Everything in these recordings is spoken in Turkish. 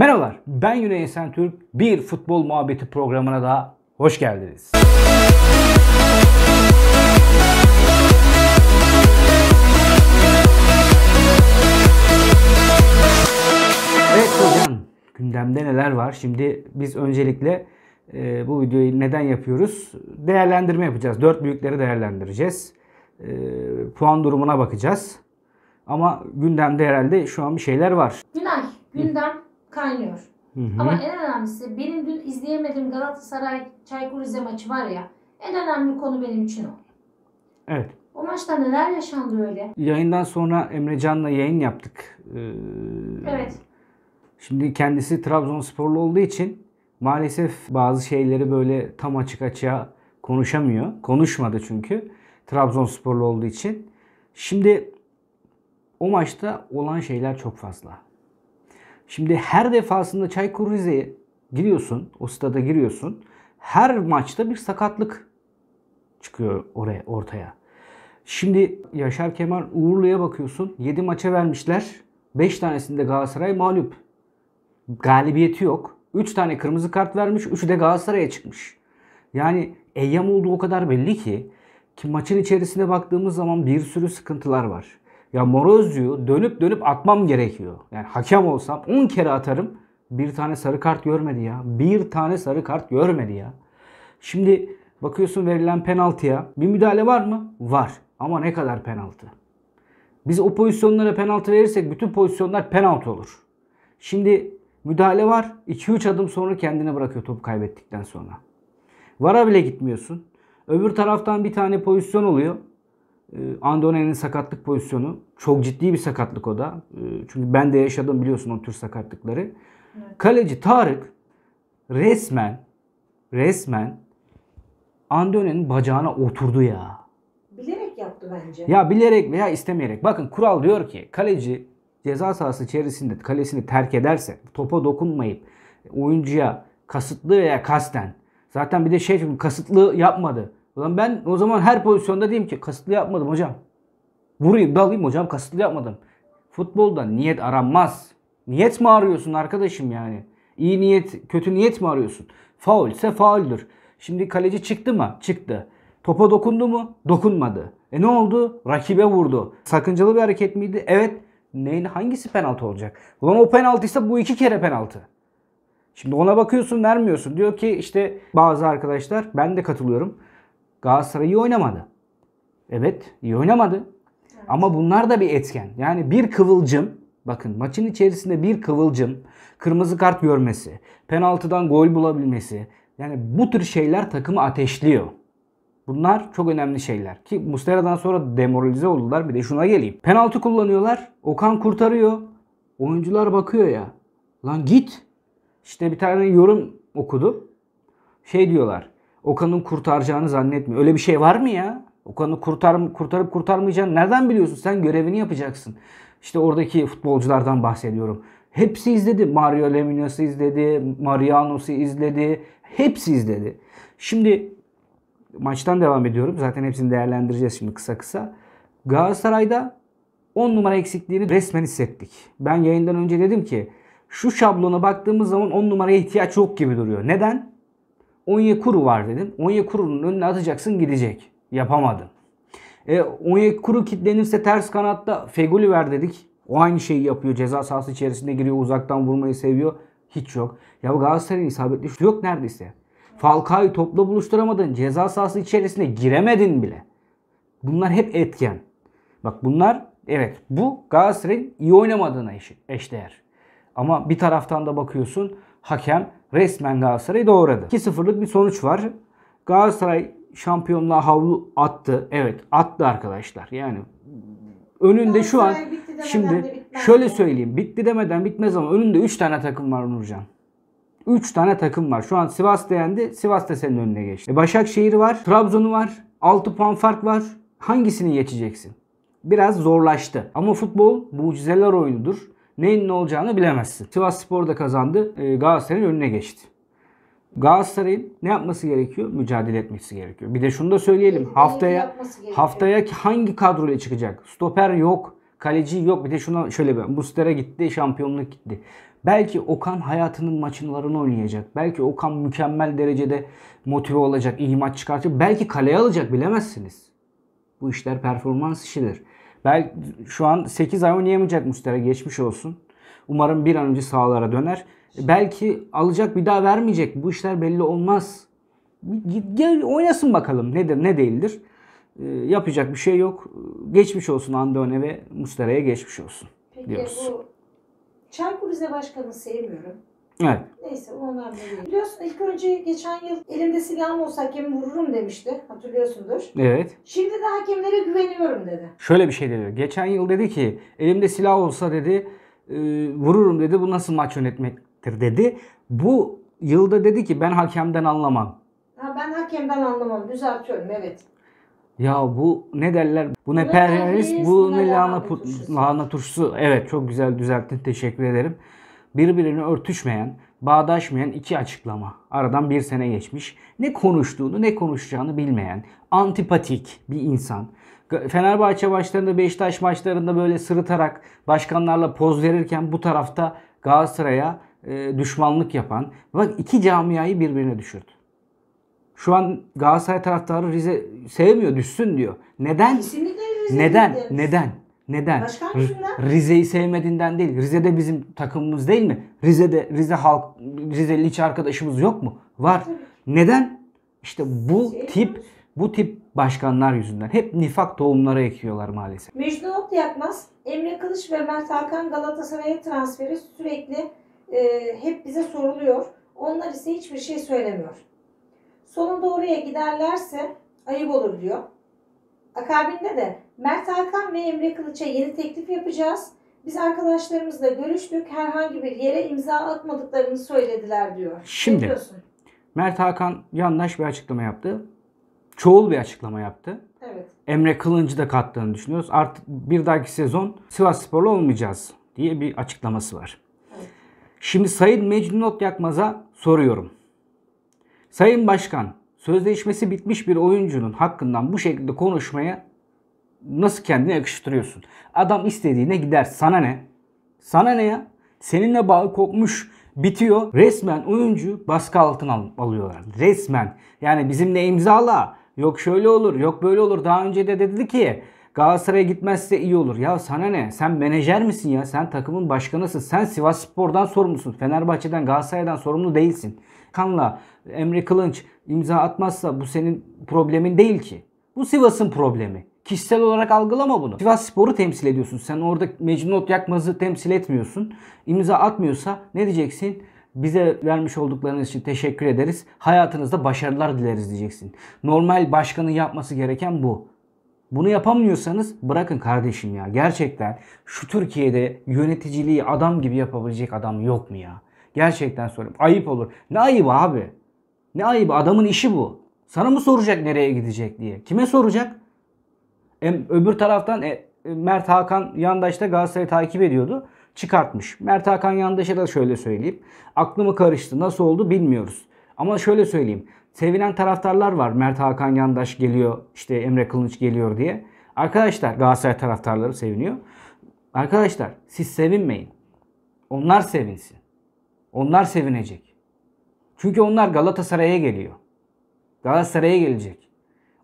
Merhabalar, ben Güney Türk. Bir futbol muhabbeti programına da hoş geldiniz. Evet hocam, gündemde neler var? Şimdi biz öncelikle e, bu videoyu neden yapıyoruz? Değerlendirme yapacağız. Dört büyükleri değerlendireceğiz. E, puan durumuna bakacağız. Ama gündemde herhalde şu an bir şeyler var. Günay, gündem kaynıyor. Hı hı. Ama en önemlisi benim dün izleyemediğim Galatasaray Çaykur Rize maçı var ya en önemli konu benim için o. Evet. O maçta neler yaşandı öyle? Yayından sonra Emre Can'la yayın yaptık. Ee, evet. Şimdi kendisi Trabzonsporlu olduğu için maalesef bazı şeyleri böyle tam açık açığa konuşamıyor. Konuşmadı çünkü Trabzonsporlu olduğu için. Şimdi o maçta olan şeyler çok fazla. Şimdi her defasında Çaykur Rize'ye giriyorsun. O stada giriyorsun. Her maçta bir sakatlık çıkıyor oraya ortaya. Şimdi Yaşar Kemal Uğurlu'ya bakıyorsun. 7 maça vermişler. 5 tanesinde Galatasaray mağlup. Galibiyeti yok. 3 tane kırmızı kart vermiş. 3'ü de Galatasaray'a çıkmış. Yani Eyyam olduğu o kadar belli ki ki maçın içerisine baktığımız zaman bir sürü sıkıntılar var. Ya Morozio'yu dönüp dönüp atmam gerekiyor. Yani hakem olsam 10 kere atarım. Bir tane sarı kart görmedi ya. Bir tane sarı kart görmedi ya. Şimdi bakıyorsun verilen penaltıya. Bir müdahale var mı? Var. Ama ne kadar penaltı? Biz o pozisyonlara penaltı verirsek bütün pozisyonlar penaltı olur. Şimdi müdahale var. 2-3 adım sonra kendine bırakıyor topu kaybettikten sonra. Vara bile gitmiyorsun. Öbür taraftan bir tane pozisyon oluyor. Ee, Andone'nin sakatlık pozisyonu çok ciddi bir sakatlık o da. Ee, çünkü ben de yaşadım biliyorsun o tür sakatlıkları. Evet. Kaleci Tarık resmen resmen Andone'nin bacağına oturdu ya. Bilerek yaptı bence. Ya bilerek veya istemeyerek. Bakın kural diyor ki kaleci ceza sahası içerisinde kalesini terk ederse topa dokunmayıp oyuncuya kasıtlı veya kasten zaten bir de şey kasıtlı yapmadı Ulan ben o zaman her pozisyonda diyeyim ki kasıtlı yapmadım hocam. Vurayım dalayım hocam kasıtlı yapmadım. Futbolda niyet aranmaz. Niyet mi arıyorsun arkadaşım yani? İyi niyet, kötü niyet mi arıyorsun? Faul ise fauldür. Şimdi kaleci çıktı mı? Çıktı. Topa dokundu mu? Dokunmadı. E ne oldu? Rakibe vurdu. Sakıncalı bir hareket miydi? Evet. Neyin hangisi penaltı olacak? Ulan o penaltıysa bu iki kere penaltı. Şimdi ona bakıyorsun vermiyorsun. Diyor ki işte bazı arkadaşlar ben de katılıyorum. Galatasaray iyi oynamadı. Evet iyi oynamadı. Ama bunlar da bir etken. Yani bir kıvılcım bakın maçın içerisinde bir kıvılcım kırmızı kart görmesi, penaltıdan gol bulabilmesi yani bu tür şeyler takımı ateşliyor. Bunlar çok önemli şeyler. Ki Mustera'dan sonra demoralize oldular. Bir de şuna geleyim. Penaltı kullanıyorlar. Okan kurtarıyor. Oyuncular bakıyor ya. Lan git. İşte bir tane yorum okudum. Şey diyorlar. Okan'ın kurtaracağını zannetmiyor. Öyle bir şey var mı ya? Okan'ı kurtar, kurtarıp kurtarmayacağını nereden biliyorsun? Sen görevini yapacaksın. İşte oradaki futbolculardan bahsediyorum. Hepsi izledi. Mario Lemieux'u izledi. Mariano'su izledi. Hepsi izledi. Şimdi maçtan devam ediyorum. Zaten hepsini değerlendireceğiz şimdi kısa kısa. Galatasaray'da 10 numara eksikliğini resmen hissettik. Ben yayından önce dedim ki şu şablona baktığımız zaman 10 numaraya ihtiyaç yok gibi duruyor. Neden? kuru var dedim. Onyekuru'nun önüne atacaksın gidecek. Yapamadın. E, kuru kitlenirse ters kanatta Feguli ver dedik. O aynı şeyi yapıyor. Ceza sahası içerisinde giriyor. Uzaktan vurmayı seviyor. Hiç yok. Ya Galatasaray'ın isabetli şutu yok neredeyse. Falcao'yu topla buluşturamadın. Ceza sahası içerisine giremedin bile. Bunlar hep etken. Bak bunlar evet bu Galatasaray'ın iyi oynamadığına eşdeğer. Ama bir taraftan da bakıyorsun hakem resmen Galatasaray'ı doğradı. 2-0'lık bir sonuç var. Galatasaray şampiyonluğa havlu attı. Evet attı arkadaşlar. Yani önünde şu an şimdi şöyle söyleyeyim. Bitti demeden bitmez ama önünde 3 tane takım var Nurcan. 3 tane takım var. Şu an Sivas da yendi. Sivas da senin önüne geçti. E Başakşehir var. Trabzon'u var. 6 puan fark var. Hangisini geçeceksin? Biraz zorlaştı. Ama futbol mucizeler oyunudur neyin ne olacağını bilemezsin. Sivas Spor da kazandı. E, Galatasaray'ın önüne geçti. Galatasaray'ın ne yapması gerekiyor? Mücadele etmesi gerekiyor. Bir de şunu da söyleyelim. Neyi haftaya haftaya hangi kadroyla çıkacak? Stoper yok, kaleci yok. Bir de şuna şöyle ben Muster'a gitti, şampiyonluk gitti. Belki Okan hayatının maçlarını oynayacak. Belki Okan mükemmel derecede motive olacak, iyi maç çıkartacak. Belki kaleye alacak bilemezsiniz. Bu işler performans işidir. Belki şu an 8 ay oynayamayacak Mustera geçmiş olsun. Umarım bir an önce sahalara döner. Belki alacak bir daha vermeyecek. Bu işler belli olmaz. Gel oynasın bakalım nedir ne değildir. E, yapacak bir şey yok. Geçmiş olsun Andone ve Mustera'ya geçmiş olsun. Peki diyoruz. bu Çaykur Rize Başkanı sevmiyorum. Evet. Neyse onlar biliyor. Biliyorsun ilk önce geçen yıl elimde silahım olsa hakemi vururum demişti. Hatırlıyorsundur. Evet. Şimdi de hakemlere güveniyorum dedi. Şöyle bir şey dedi. Geçen yıl dedi ki elimde silah olsa dedi e, vururum dedi. Bu nasıl maç yönetmektir dedi. Bu yılda dedi ki ben hakemden anlamam. Ha, ben hakemden anlamam. Düzeltiyorum evet. Ya bu ne derler? Bu ne perheriz, bu ne lahana, pu- lahana turşusu. Evet çok güzel düzelttin. Teşekkür ederim birbirine örtüşmeyen, bağdaşmayan iki açıklama. Aradan bir sene geçmiş. Ne konuştuğunu ne konuşacağını bilmeyen, antipatik bir insan. Fenerbahçe maçlarında, Beşiktaş maçlarında böyle sırıtarak başkanlarla poz verirken bu tarafta Galatasaray'a e, düşmanlık yapan bak iki camiayı birbirine düşürdü. Şu an Galatasaray taraftarı Rize sevmiyor, düşsün diyor. Neden? Kesinlikle Neden? Neden? Neden? Başka hangisinden? Rize'yi sevmediğinden değil. Rize'de bizim takımımız değil mi? Rize'de Rize halk Rizeli hiç arkadaşımız yok mu? Var. Tabii. Neden? İşte bu şey tip mi? bu tip başkanlar yüzünden hep nifak tohumları ekiyorlar maalesef. Mecnun Ok yakmaz. Emre Kılıç ve Mert Hakan Galatasaray'a transferi sürekli e, hep bize soruluyor. Onlar ise hiçbir şey söylemiyor. Sonunda oraya giderlerse ayıp olur diyor. Akabinde de Mert Arkan ve Emre Kılıç'a yeni teklif yapacağız. Biz arkadaşlarımızla görüştük. Herhangi bir yere imza atmadıklarını söylediler diyor. Şimdi ne Mert Hakan yandaş bir açıklama yaptı. Çoğul bir açıklama yaptı. Evet. Emre Kılıncı da kattığını düşünüyoruz. Artık bir dahaki sezon Sivas Sporlu olmayacağız diye bir açıklaması var. Şimdi Sayın Mecnunot Yakmaz'a soruyorum. Sayın Başkan, sözleşmesi bitmiş bir oyuncunun hakkından bu şekilde konuşmaya nasıl kendine yakıştırıyorsun? Adam istediğine gider. Sana ne? Sana ne ya? Seninle bağı kopmuş bitiyor. Resmen oyuncu baskı altına alıyorlar. Resmen. Yani bizimle imzala. Yok şöyle olur, yok böyle olur. Daha önce de dedi ki Galatasaray'a gitmezse iyi olur. Ya sana ne? Sen menajer misin ya? Sen takımın başkanısın. Sen Sivas Spor'dan sorumlusun. Fenerbahçe'den, Galatasaray'dan sorumlu değilsin. Kanla, Emre Kılınç imza atmazsa bu senin problemin değil ki. Bu Sivas'ın problemi. Kişisel olarak algılama bunu. Sivas Spor'u temsil ediyorsun. Sen orada Mecnunot Yakmaz'ı temsil etmiyorsun. İmza atmıyorsa ne diyeceksin? bize vermiş olduklarınız için teşekkür ederiz. Hayatınızda başarılar dileriz diyeceksin. Normal başkanın yapması gereken bu. Bunu yapamıyorsanız bırakın kardeşim ya. Gerçekten şu Türkiye'de yöneticiliği adam gibi yapabilecek adam yok mu ya? Gerçekten soruyorum. Ayıp olur. Ne ayıp abi? Ne ayıp? Adamın işi bu. Sana mı soracak nereye gidecek diye? Kime soracak? öbür taraftan e, Mert Hakan Yandaş da Galatasaray'ı takip ediyordu. Çıkartmış. Mert Hakan Yandaş'a da şöyle söyleyeyim. Aklımı karıştı. Nasıl oldu bilmiyoruz. Ama şöyle söyleyeyim. Sevinen taraftarlar var. Mert Hakan Yandaş geliyor. işte Emre Kılınç geliyor diye. Arkadaşlar Galatasaray taraftarları seviniyor. Arkadaşlar siz sevinmeyin. Onlar sevinsin. Onlar sevinecek. Çünkü onlar Galatasaray'a geliyor. Galatasaray'a gelecek.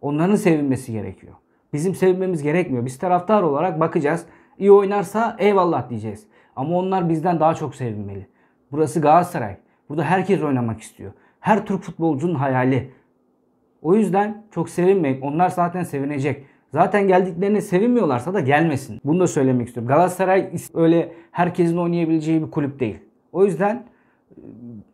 Onların sevinmesi gerekiyor. Bizim sevinmemiz gerekmiyor. Biz taraftar olarak bakacağız. İyi oynarsa eyvallah diyeceğiz. Ama onlar bizden daha çok sevinmeli. Burası Galatasaray. Burada herkes oynamak istiyor. Her Türk futbolcunun hayali. O yüzden çok sevinmeyin. Onlar zaten sevinecek. Zaten geldiklerine sevinmiyorlarsa da gelmesin. Bunu da söylemek istiyorum. Galatasaray öyle herkesin oynayabileceği bir kulüp değil. O yüzden e,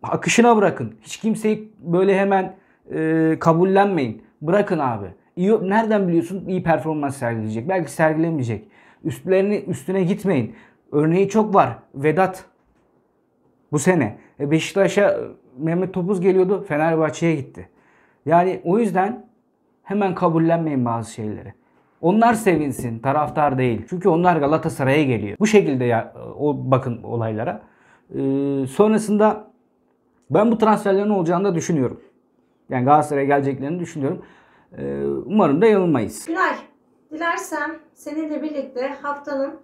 akışına bırakın. Hiç kimseyi böyle hemen e, kabullenmeyin. Bırakın abi iyi, nereden biliyorsun iyi performans sergileyecek? Belki sergilemeyecek. üstlerini üstüne gitmeyin. Örneği çok var. Vedat bu sene e, Beşiktaş'a e, Mehmet Topuz geliyordu. Fenerbahçe'ye gitti. Yani o yüzden hemen kabullenmeyin bazı şeyleri. Onlar sevinsin, taraftar değil. Çünkü onlar Galatasaray'a geliyor. Bu şekilde ya, o bakın olaylara. Ee, sonrasında ben bu transferlerin olacağını da düşünüyorum. Yani Galatasaray'a geleceklerini düşünüyorum. Ee, umarım da yanılmayız. Günay, dilersen seninle birlikte haftanın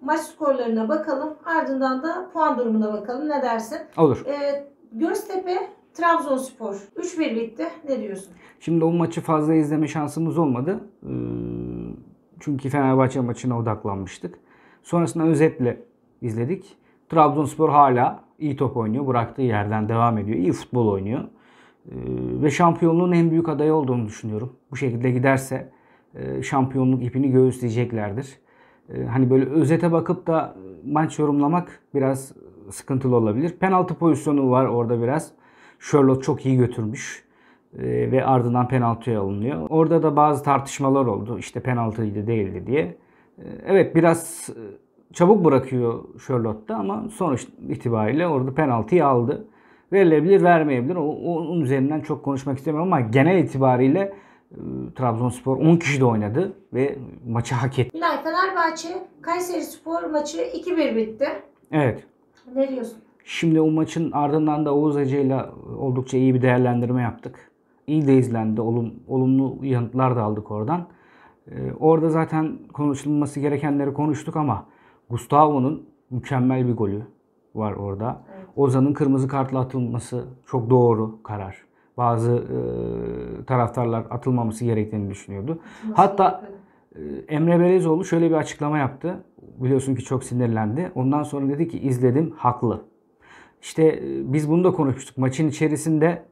maç skorlarına bakalım. Ardından da puan durumuna bakalım. Ne dersin? Olur. Ee, Göztepe Trabzonspor 3-1 bitti. Ne diyorsun? Şimdi o maçı fazla izleme şansımız olmadı. Ee, çünkü Fenerbahçe maçına odaklanmıştık. Sonrasında özetle izledik. Trabzonspor hala iyi top oynuyor. Bıraktığı yerden devam ediyor. İyi futbol oynuyor. Ee, ve şampiyonluğun en büyük adayı olduğunu düşünüyorum. Bu şekilde giderse e, şampiyonluk ipini göğüsleyeceklerdir. Ee, hani böyle özete bakıp da maç yorumlamak biraz sıkıntılı olabilir. Penaltı pozisyonu var orada biraz. Sherlock çok iyi götürmüş e, ve ardından penaltıya alınıyor. Orada da bazı tartışmalar oldu. İşte penaltıydı değildi diye. Ee, evet biraz e, çabuk bırakıyor Sherlock'ta ama sonuç itibariyle orada penaltıyı aldı verilebilir, vermeyebilir. onun üzerinden çok konuşmak istemiyorum ama genel itibariyle e, Trabzonspor 10 kişi de oynadı ve maçı hak etti. Bilal Fenerbahçe Kayseri Spor maçı 2-1 bitti. Evet. Ne diyorsun? Şimdi o maçın ardından da Oğuz Ece ile oldukça iyi bir değerlendirme yaptık. İyi de izlendi. Olum, olumlu yanıtlar da aldık oradan. Ee, orada zaten konuşulması gerekenleri konuştuk ama Gustavo'nun mükemmel bir golü var orada. Ozan'ın kırmızı kartla atılması çok doğru karar. Bazı e, taraftarlar atılmaması gerektiğini düşünüyordu. Nasıl? Hatta e, Emre Belezoğlu şöyle bir açıklama yaptı. Biliyorsun ki çok sinirlendi. Ondan sonra dedi ki izledim haklı. İşte e, biz bunu da konuşmuştuk. Maçın içerisinde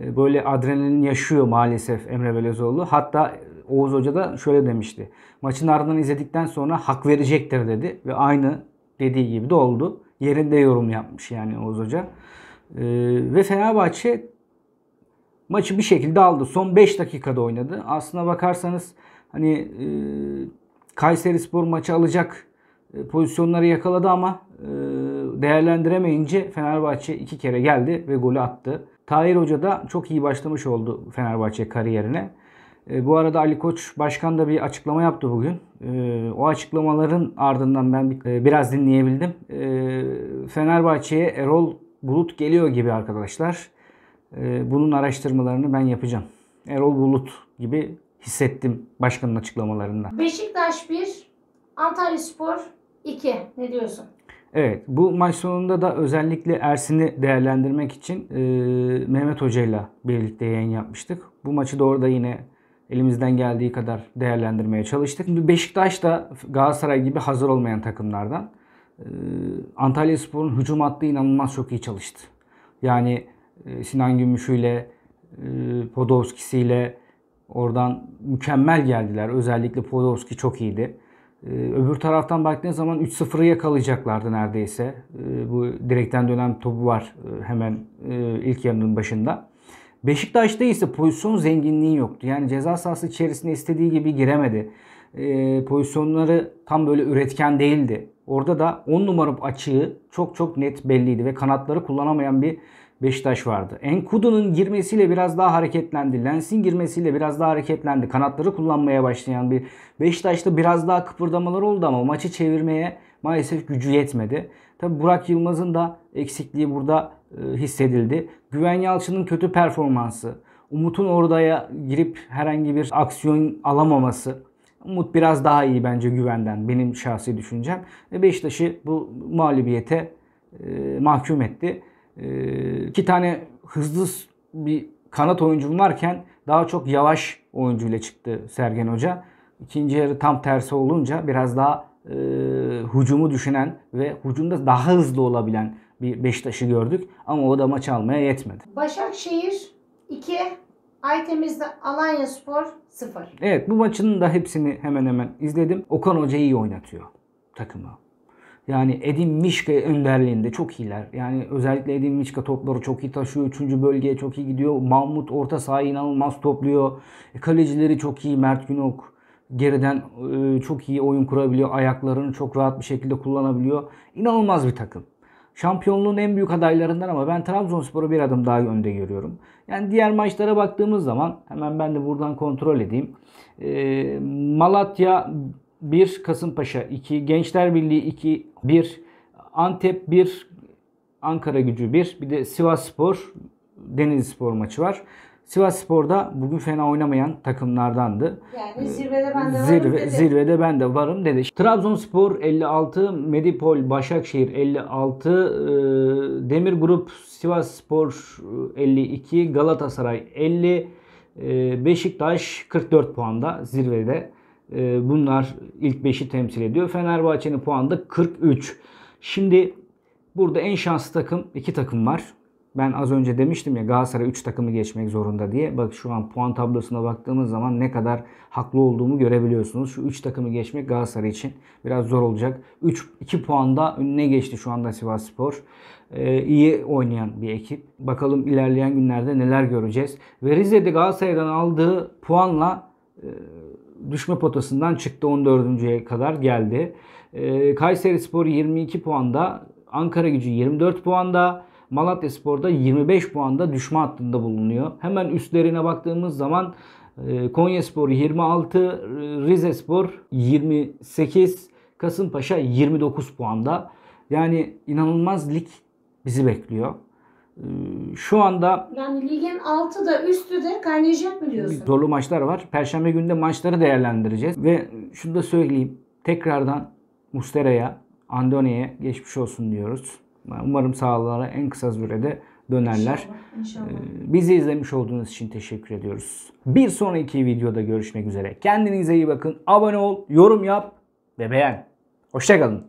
e, böyle adrenalin yaşıyor maalesef Emre Belezoğlu. Hatta e, Oğuz Hoca da şöyle demişti. Maçın ardından izledikten sonra hak verecektir dedi ve aynı dediği gibi de oldu yerinde yorum yapmış yani Oğuz Hoca. E, ve Fenerbahçe maçı bir şekilde aldı. Son 5 dakikada oynadı. Aslına bakarsanız hani e, Kayseri Spor maçı alacak e, pozisyonları yakaladı ama e, değerlendiremeyince Fenerbahçe iki kere geldi ve golü attı. Tahir Hoca da çok iyi başlamış oldu Fenerbahçe kariyerine. E, bu arada Ali Koç Başkan da bir açıklama yaptı bugün. E, o açıklamaların ardından ben e, biraz dinleyebildim. Fenerbahçe'ye Erol Bulut geliyor gibi arkadaşlar. bunun araştırmalarını ben yapacağım. Erol Bulut gibi hissettim başkanın açıklamalarından. Beşiktaş 1, Antalya Spor 2. Ne diyorsun? Evet bu maç sonunda da özellikle Ersin'i değerlendirmek için e, Mehmet Hoca ile birlikte yayın yapmıştık. Bu maçı da orada yine elimizden geldiği kadar değerlendirmeye çalıştık. Şimdi Beşiktaş da Galatasaray gibi hazır olmayan takımlardan. Ee, Antalya Spor'un hücum hattı inanılmaz çok iyi çalıştı. Yani e, Sinan Gümüş'ü ile e, Podolski'si ile oradan mükemmel geldiler. Özellikle Podolski çok iyiydi. Ee, öbür taraftan baktığın zaman 3-0'ı yakalayacaklardı neredeyse. Ee, bu direkten dönen topu var e, hemen ilk yarının başında. Beşiktaş'ta ise pozisyon zenginliği yoktu. Yani ceza sahası içerisinde istediği gibi giremedi. E, pozisyonları tam böyle üretken değildi. Orada da 10 numara açığı çok çok net belliydi ve kanatları kullanamayan bir Beşiktaş vardı. Enkudu'nun girmesiyle biraz daha hareketlendi. Lens'in girmesiyle biraz daha hareketlendi. Kanatları kullanmaya başlayan bir Beşiktaş'ta biraz daha kıpırdamalar oldu ama maçı çevirmeye maalesef gücü yetmedi. Tabi Burak Yılmaz'ın da eksikliği burada e, hissedildi. Güven Yalçın'ın kötü performansı, Umut'un oraya girip herhangi bir aksiyon alamaması. Umut biraz daha iyi bence güvenden benim şahsi düşüncem. Ve Beşiktaş'ı bu mağlubiyete e, mahkum etti. E, iki tane hızlı bir kanat oyuncum varken daha çok yavaş oyuncuyla çıktı Sergen Hoca. İkinci yarı tam tersi olunca biraz daha e, hücumu düşünen ve hücumda daha hızlı olabilen bir Beşiktaş'ı gördük. Ama o da maç almaya yetmedi. Başakşehir 2, Aytemiz'de Alanya Spor 0. Evet bu maçın da hepsini hemen hemen izledim. Okan Hoca iyi oynatıyor takımı. Yani Edin Mişka önderliğinde çok iyiler. Yani özellikle Edin Mişka topları çok iyi taşıyor. Üçüncü bölgeye çok iyi gidiyor. Mahmut orta sahayı inanılmaz topluyor. E, kalecileri çok iyi. Mert Günok geriden ıı, çok iyi oyun kurabiliyor. Ayaklarını çok rahat bir şekilde kullanabiliyor. İnanılmaz bir takım. Şampiyonluğun en büyük adaylarından ama ben Trabzonspor'u bir adım daha önde görüyorum. Yani diğer maçlara baktığımız zaman hemen ben de buradan kontrol edeyim. Ee, Malatya 1, Kasımpaşa 2, Gençler Birliği 2, 1, Antep 1, Ankara gücü 1, bir de Sivas Spor, Denizli Spor maçı var. Sivas Spor da bugün fena oynamayan takımlardandı. Yani zirvede ben de varım dedi. Zirvede ben de varım dedi. Trabzonspor 56, Medipol Başakşehir 56, e, Demir Grup Sivas Spor 52, Galatasaray 50, e, Beşiktaş 44 puanda zirvede. E, bunlar ilk 5'i temsil ediyor. Fenerbahçe'nin puanı da 43. Şimdi burada en şanslı takım iki takım var ben az önce demiştim ya Galatasaray 3 takımı geçmek zorunda diye. Bak şu an puan tablosuna baktığımız zaman ne kadar haklı olduğumu görebiliyorsunuz. Şu 3 takımı geçmek Galatasaray için biraz zor olacak. 3 2 puanda önüne geçti şu anda Sivasspor Ee, iyi oynayan bir ekip. Bakalım ilerleyen günlerde neler göreceğiz. Ve Rize'de Galatasaray'dan aldığı puanla e, düşme potasından çıktı 14.ye kadar geldi. E, Kayseri Spor 22 puanda, Ankara Gücü 24 puanda, Malatya Spor'da 25 puanda düşme hattında bulunuyor. Hemen üstlerine baktığımız zaman e, Konyaspor 26, Rizespor 28, Kasımpaşa 29 puanda. Yani inanılmaz lig bizi bekliyor. E, şu anda yani ligin altı da üstü de kaynayacak mı diyorsun? Zorlu maçlar var. Perşembe günde maçları değerlendireceğiz. Ve şunu da söyleyeyim. Tekrardan Mustera'ya, Andone'ye geçmiş olsun diyoruz. Umarım sağlara en kısa sürede dönerler. İnşallah, inşallah. Ee, bizi izlemiş olduğunuz için teşekkür ediyoruz. Bir sonraki videoda görüşmek üzere. Kendinize iyi bakın. Abone ol, yorum yap ve beğen. Hoşçakalın.